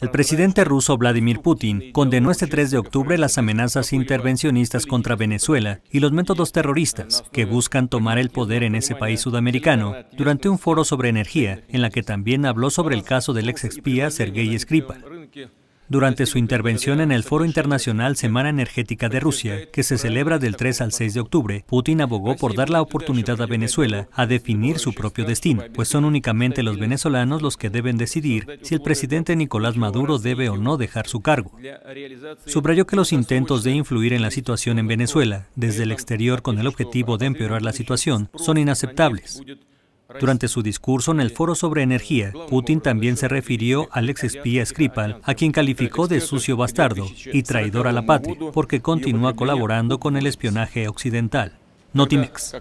El presidente ruso Vladimir Putin condenó este 3 de octubre las amenazas intervencionistas contra Venezuela y los métodos terroristas que buscan tomar el poder en ese país sudamericano durante un foro sobre energía en la que también habló sobre el caso del ex espía Sergei Skripal durante su intervención en el Foro Internacional Semana Energética de Rusia, que se celebra del 3 al 6 de octubre, Putin abogó por dar la oportunidad a Venezuela a definir su propio destino, pues son únicamente los venezolanos los que deben decidir si el presidente Nicolás Maduro debe o no dejar su cargo. Subrayó que los intentos de influir en la situación en Venezuela, desde el exterior con el objetivo de empeorar la situación, son inaceptables. Durante su discurso en el Foro sobre Energía, Putin también se refirió al ex espía Skripal, a quien calificó de sucio bastardo y traidor a la patria, porque continúa colaborando con el espionaje occidental. Notimex.